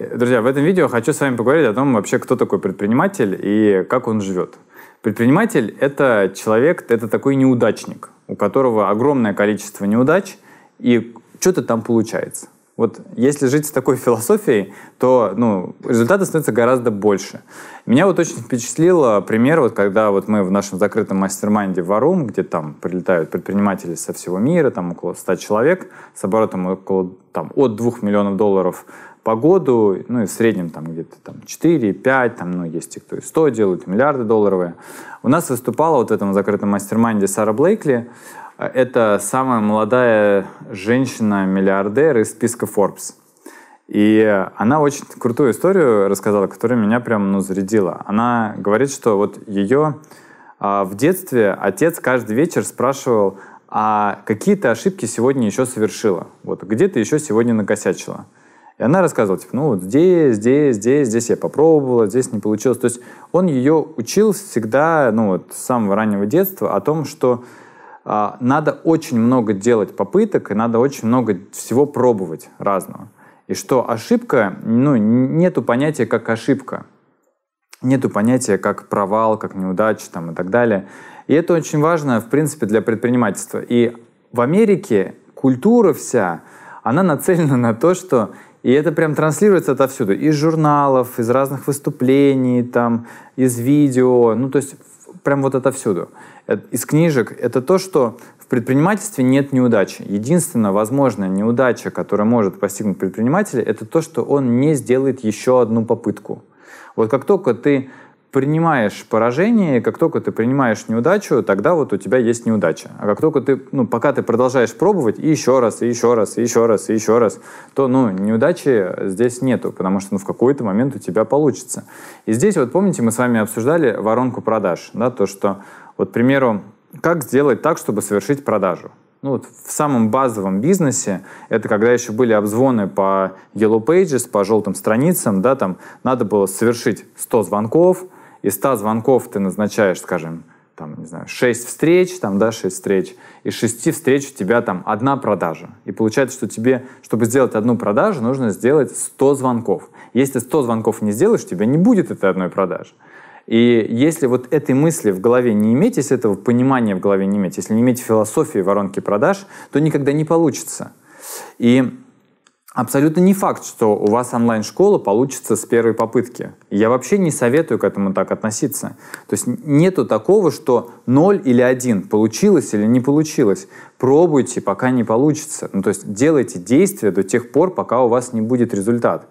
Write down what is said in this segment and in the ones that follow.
Друзья, в этом видео хочу с вами поговорить о том, вообще, кто такой предприниматель и как он живет. Предприниматель — это человек, это такой неудачник, у которого огромное количество неудач, и что-то там получается. Вот если жить с такой философией, то ну, результаты становятся гораздо больше. Меня вот очень впечатлил пример, вот когда вот мы в нашем закрытом мастер-майнде Варум, где там прилетают предприниматели со всего мира, там около 100 человек, с оборотом около там, от 2 миллионов долларов по году, ну и в среднем там где-то там 4, 5, там, ну есть те, кто и 100 делают, миллиарды долларовые. У нас выступала вот в этом закрытом мастер-майнде Сара Блейкли, это самая молодая женщина-миллиардер из списка Forbes. И она очень крутую историю рассказала, которая меня прям ну, зарядила. Она говорит, что вот ее а, в детстве отец каждый вечер спрашивал, а какие ты ошибки сегодня еще совершила? Вот где ты еще сегодня накосячила? И она рассказывала, типа, ну вот здесь, здесь, здесь, здесь я попробовала, здесь не получилось. То есть он ее учил всегда, ну вот с самого раннего детства о том, что э, надо очень много делать попыток и надо очень много всего пробовать разного. И что ошибка, ну нету понятия как ошибка. Нету понятия как провал, как неудача там и так далее. И это очень важно, в принципе, для предпринимательства. И в Америке культура вся, она нацелена на то, что и это прям транслируется отовсюду. Из журналов, из разных выступлений, там, из видео. Ну, то есть прям вот отовсюду. Э, из книжек. Это то, что в предпринимательстве нет неудачи. Единственная возможная неудача, которая может постигнуть предпринимателя, это то, что он не сделает еще одну попытку. Вот как только ты принимаешь поражение, как только ты принимаешь неудачу, тогда вот у тебя есть неудача. А как только ты, ну, пока ты продолжаешь пробовать и еще раз, и еще раз, и еще раз, и еще раз, то, ну, неудачи здесь нету, потому что, ну, в какой-то момент у тебя получится. И здесь, вот помните, мы с вами обсуждали воронку продаж, да, то, что, вот, к примеру, как сделать так, чтобы совершить продажу? ну, вот в самом базовом бизнесе, это когда еще были обзвоны по Yellow Pages, по желтым страницам, да, там надо было совершить 100 звонков, из 100 звонков ты назначаешь, скажем, там, не знаю, 6 встреч, там, да, 6 встреч, из 6 встреч у тебя там одна продажа. И получается, что тебе, чтобы сделать одну продажу, нужно сделать 100 звонков. Если 100 звонков не сделаешь, у тебя не будет этой одной продажи. И если вот этой мысли в голове не иметь, если этого понимания в голове не иметь, если не иметь философии воронки продаж, то никогда не получится. И Абсолютно не факт, что у вас онлайн-школа получится с первой попытки. Я вообще не советую к этому так относиться. То есть нету такого, что 0 или 1, получилось или не получилось. Пробуйте, пока не получится. Ну, то есть делайте действия до тех пор, пока у вас не будет результат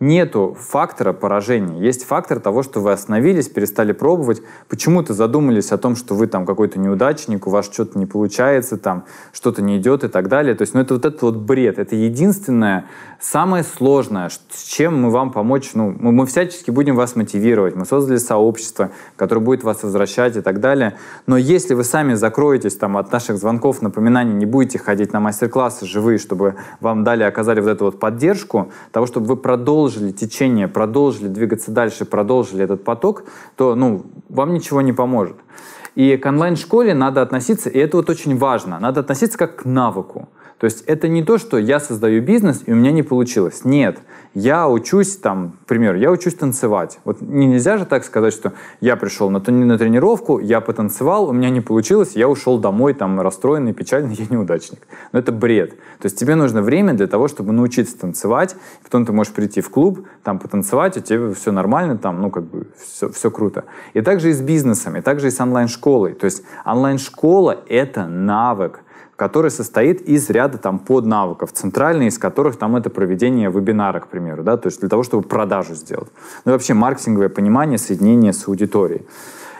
нету фактора поражения. Есть фактор того, что вы остановились, перестали пробовать, почему-то задумались о том, что вы там какой-то неудачник, у вас что-то не получается, там что-то не идет и так далее. То есть, ну, это вот этот вот бред. Это единственное, самое сложное, с чем мы вам помочь, ну, мы, мы всячески будем вас мотивировать. Мы создали сообщество, которое будет вас возвращать и так далее. Но если вы сами закроетесь там от наших звонков, напоминаний, не будете ходить на мастер-классы живые, чтобы вам дали, оказали вот эту вот поддержку, того, чтобы вы продолжили продолжили течение, продолжили двигаться дальше, продолжили этот поток, то ну, вам ничего не поможет. И к онлайн-школе надо относиться, и это вот очень важно, надо относиться как к навыку. То есть это не то, что я создаю бизнес, и у меня не получилось. Нет, я учусь там, пример, я учусь танцевать. Вот нельзя же так сказать, что я пришел на, на тренировку, я потанцевал, у меня не получилось, я ушел домой там расстроенный, печальный, я неудачник. Но это бред. То есть тебе нужно время для того, чтобы научиться танцевать, потом ты можешь прийти в клуб, там потанцевать, у тебя все нормально, там, ну, как бы, все, все круто. И также и с бизнесом, и также и с онлайн-школой. То есть онлайн-школа — это навык, который состоит из ряда там поднавыков, центральные из которых там это проведение вебинара, к примеру, да, то есть для того, чтобы продажу сделать. Ну вообще маркетинговое понимание соединение с аудиторией.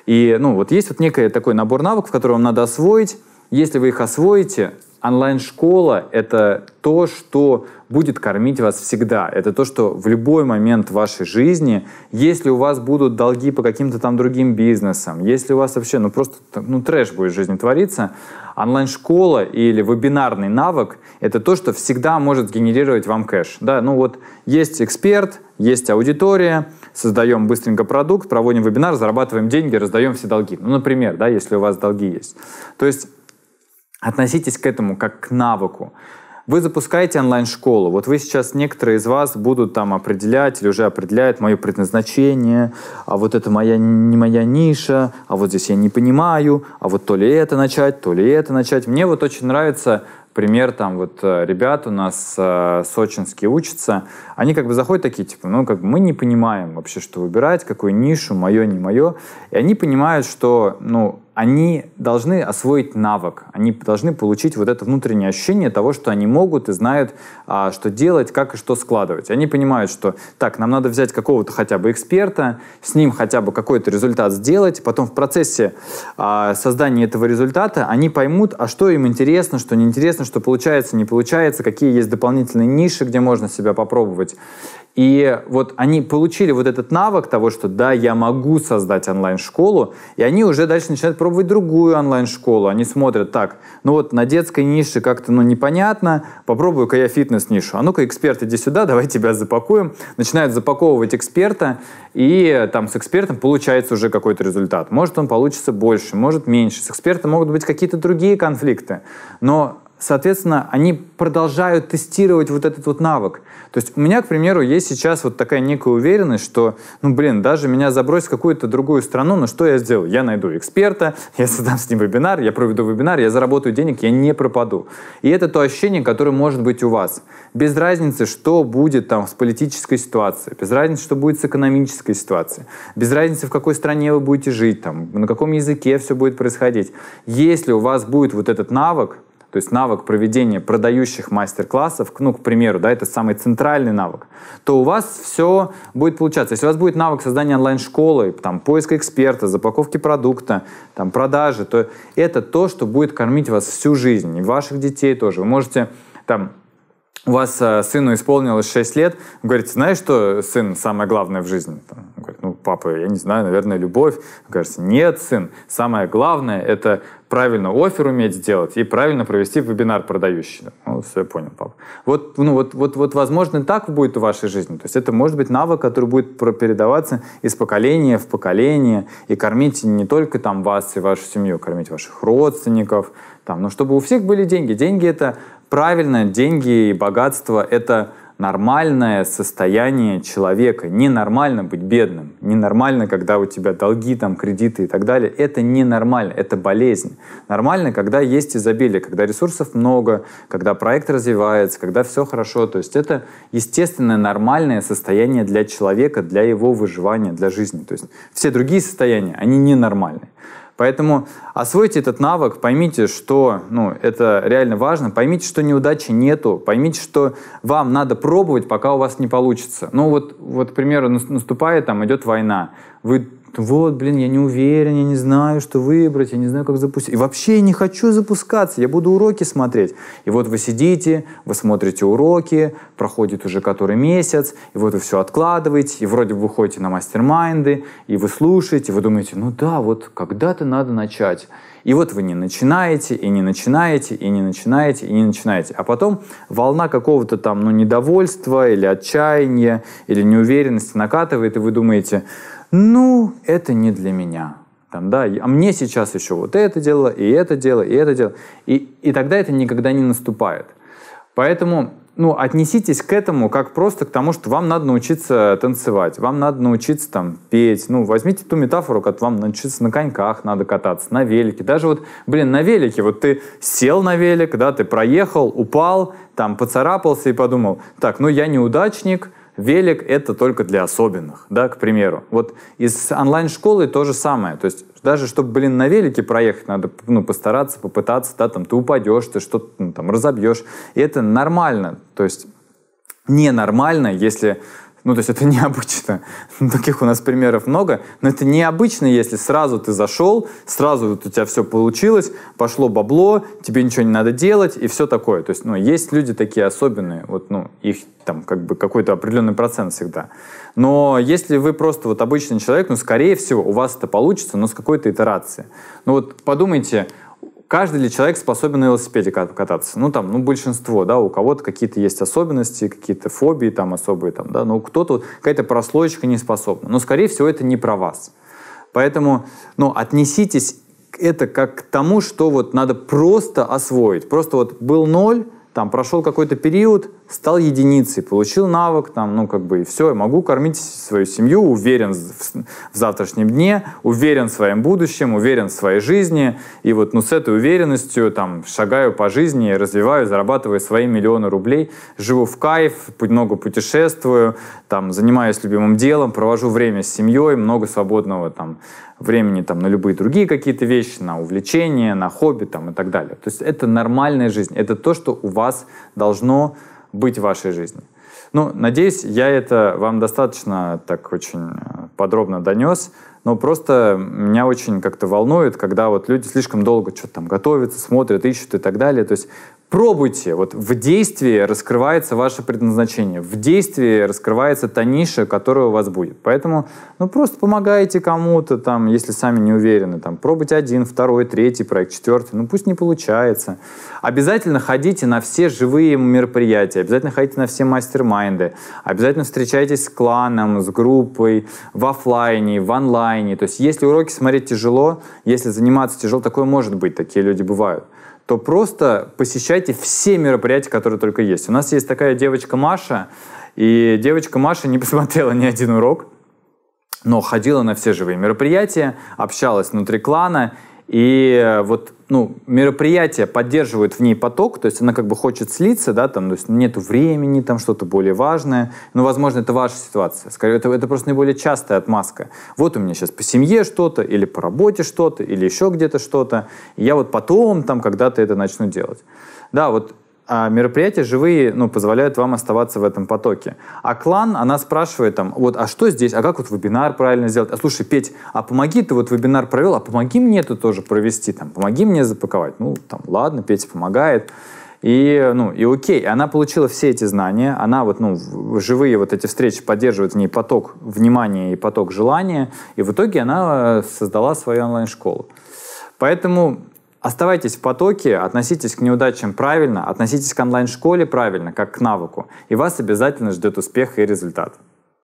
И, ну, вот есть вот некий такой набор навыков, который вам надо освоить. Если вы их освоите, онлайн-школа — это то, что будет кормить вас всегда. Это то, что в любой момент вашей жизни, если у вас будут долги по каким-то там другим бизнесам, если у вас вообще, ну просто, ну трэш будет в жизни твориться, онлайн-школа или вебинарный навык — это то, что всегда может генерировать вам кэш. Да, ну вот есть эксперт, есть аудитория, создаем быстренько продукт, проводим вебинар, зарабатываем деньги, раздаем все долги. Ну, например, да, если у вас долги есть. То есть Относитесь к этому как к навыку. Вы запускаете онлайн-школу. Вот вы сейчас, некоторые из вас будут там определять или уже определяют мое предназначение, а вот это моя, не моя ниша, а вот здесь я не понимаю, а вот то ли это начать, то ли это начать. Мне вот очень нравится пример, там вот э, ребят у нас э, сочинские учатся, они как бы заходят такие, типа, ну как бы мы не понимаем вообще, что выбирать, какую нишу, мое, не мое. И они понимают, что, ну, они должны освоить навык, они должны получить вот это внутреннее ощущение того, что они могут и знают, а, что делать, как и что складывать. Они понимают, что так, нам надо взять какого-то хотя бы эксперта, с ним хотя бы какой-то результат сделать, потом в процессе а, создания этого результата они поймут, а что им интересно, что неинтересно, что получается, не получается, какие есть дополнительные ниши, где можно себя попробовать. И вот они получили вот этот навык того, что да, я могу создать онлайн-школу, и они уже дальше начинают пробовать другую онлайн-школу. Они смотрят так, ну вот на детской нише как-то ну непонятно, попробую-ка я фитнес-нишу. А ну-ка, эксперт, иди сюда, давай тебя запакуем. Начинают запаковывать эксперта, и там с экспертом получается уже какой-то результат. Может он получится больше, может меньше. С экспертом могут быть какие-то другие конфликты, но соответственно, они продолжают тестировать вот этот вот навык. То есть у меня, к примеру, есть сейчас вот такая некая уверенность, что, ну, блин, даже меня забросить в какую-то другую страну, ну что я сделаю? Я найду эксперта, я создам с ним вебинар, я проведу вебинар, я заработаю денег, я не пропаду. И это то ощущение, которое может быть у вас. Без разницы, что будет там с политической ситуацией, без разницы, что будет с экономической ситуацией, без разницы, в какой стране вы будете жить, там, на каком языке все будет происходить. Если у вас будет вот этот навык, то есть навык проведения продающих мастер-классов, ну, к примеру, да, это самый центральный навык, то у вас все будет получаться. Если у вас будет навык создания онлайн-школы, там, поиска эксперта, запаковки продукта, там, продажи, то это то, что будет кормить вас всю жизнь, и ваших детей тоже. Вы можете там у вас э, сыну исполнилось 6 лет, говорит, знаешь, что сын самое главное в жизни? Там, говорит, ну папа, я не знаю, наверное, любовь. Мне кажется, нет, сын, самое главное — это правильно офер уметь сделать и правильно провести вебинар продающий. Ну, все, я понял, папа. Вот, ну, вот, вот, вот, возможно, так будет в вашей жизни. То есть это может быть навык, который будет передаваться из поколения в поколение и кормить не только там вас и вашу семью, а кормить ваших родственников, там, но чтобы у всех были деньги. Деньги — это правильно, деньги и богатство — это нормальное состояние человека. Ненормально быть бедным, ненормально, когда у тебя долги, там, кредиты и так далее. Это ненормально, это болезнь. Нормально, когда есть изобилие, когда ресурсов много, когда проект развивается, когда все хорошо. То есть это естественное нормальное состояние для человека, для его выживания, для жизни. То есть все другие состояния, они ненормальные. Поэтому освойте этот навык, поймите, что ну, это реально важно, поймите, что неудачи нету, поймите, что вам надо пробовать, пока у вас не получится. Ну вот, вот к примеру, наступает, там идет война, вы вот, блин, я не уверен, я не знаю, что выбрать, я не знаю, как запустить. И вообще я не хочу запускаться, я буду уроки смотреть. И вот вы сидите, вы смотрите уроки, проходит уже который месяц, и вот вы все откладываете, и вроде бы выходите на мастер-майнды, и вы слушаете, вы думаете, ну да, вот когда-то надо начать. И вот вы не начинаете, и не начинаете, и не начинаете, и не начинаете. А потом волна какого-то там, ну, недовольства или отчаяния, или неуверенности накатывает, и вы думаете, ну, это не для меня. Там, да, а мне сейчас еще вот это дело, и это дело, и это дело. И, и тогда это никогда не наступает. Поэтому ну, отнеситесь к этому как просто к тому, что вам надо научиться танцевать, вам надо научиться там петь. Ну, возьмите ту метафору, как вам научиться на коньках надо кататься, на велике. Даже вот, блин, на велике, вот ты сел на велик, да, ты проехал, упал, там, поцарапался и подумал, так, ну, я неудачник, Велик — это только для особенных, да, к примеру. Вот из онлайн-школы то же самое. То есть даже чтобы, блин, на велике проехать, надо ну, постараться, попытаться, да, там ты упадешь, ты что-то ну, там разобьешь. И это нормально. То есть ненормально, если ну, то есть это необычно. Ну, таких у нас примеров много, но это необычно, если сразу ты зашел, сразу вот у тебя все получилось, пошло бабло, тебе ничего не надо делать и все такое. То есть, ну, есть люди такие особенные, вот, ну, их там как бы какой-то определенный процент всегда. Но если вы просто вот обычный человек, ну, скорее всего, у вас это получится, но с какой-то итерации. Ну, вот подумайте, каждый ли человек способен на велосипеде кататься? Ну, там, ну, большинство, да, у кого-то какие-то есть особенности, какие-то фобии там особые, там, да, но кто-то, какая-то прослоечка не способна. Но, скорее всего, это не про вас. Поэтому, ну, отнеситесь это как к тому, что вот надо просто освоить. Просто вот был ноль, там прошел какой-то период, стал единицей, получил навык, там, ну, как бы, и все, я могу кормить свою семью, уверен в, завтрашнем дне, уверен в своем будущем, уверен в своей жизни, и вот, ну, с этой уверенностью, там, шагаю по жизни, развиваю, зарабатываю свои миллионы рублей, живу в кайф, много путешествую, там, занимаюсь любимым делом, провожу время с семьей, много свободного, там, времени там, на любые другие какие-то вещи, на увлечения, на хобби там, и так далее. То есть это нормальная жизнь. Это то, что у вас должно быть в вашей жизни. Ну, надеюсь, я это вам достаточно так очень э, подробно донес, но просто меня очень как-то волнует, когда вот люди слишком долго что-то там готовятся, смотрят, ищут и так далее. То есть Пробуйте. Вот в действии раскрывается ваше предназначение. В действии раскрывается та ниша, которая у вас будет. Поэтому, ну, просто помогайте кому-то, там, если сами не уверены. Там, пробуйте один, второй, третий проект, четвертый. Ну, пусть не получается. Обязательно ходите на все живые мероприятия. Обязательно ходите на все мастер-майнды. Обязательно встречайтесь с кланом, с группой, в офлайне, в онлайне. То есть, если уроки смотреть тяжело, если заниматься тяжело, такое может быть, такие люди бывают то просто посещайте все мероприятия, которые только есть. У нас есть такая девочка Маша, и девочка Маша не посмотрела ни один урок, но ходила на все живые мероприятия, общалась внутри клана, и э, вот ну, мероприятие поддерживает в ней поток, то есть она как бы хочет слиться, да, там, то есть нету времени, там что-то более важное. Но, ну, возможно, это ваша ситуация. Скорее, это, это просто наиболее частая отмазка. Вот у меня сейчас по семье что-то, или по работе что-то, или еще где-то что-то. И я вот потом, там, когда-то это начну делать. Да, вот а мероприятия живые, ну, позволяют вам оставаться в этом потоке. А клан, она спрашивает там, вот, а что здесь, а как вот вебинар правильно сделать? А слушай, Петь, а помоги, ты вот вебинар провел, а помоги мне это тоже провести, там, помоги мне запаковать. Ну, там, ладно, Петя помогает. И, ну, и окей, она получила все эти знания, она вот, ну, живые вот эти встречи поддерживают в ней поток внимания и поток желания, и в итоге она э, создала свою онлайн-школу. Поэтому Оставайтесь в потоке, относитесь к неудачам правильно, относитесь к онлайн-школе правильно, как к навыку, и вас обязательно ждет успех и результат.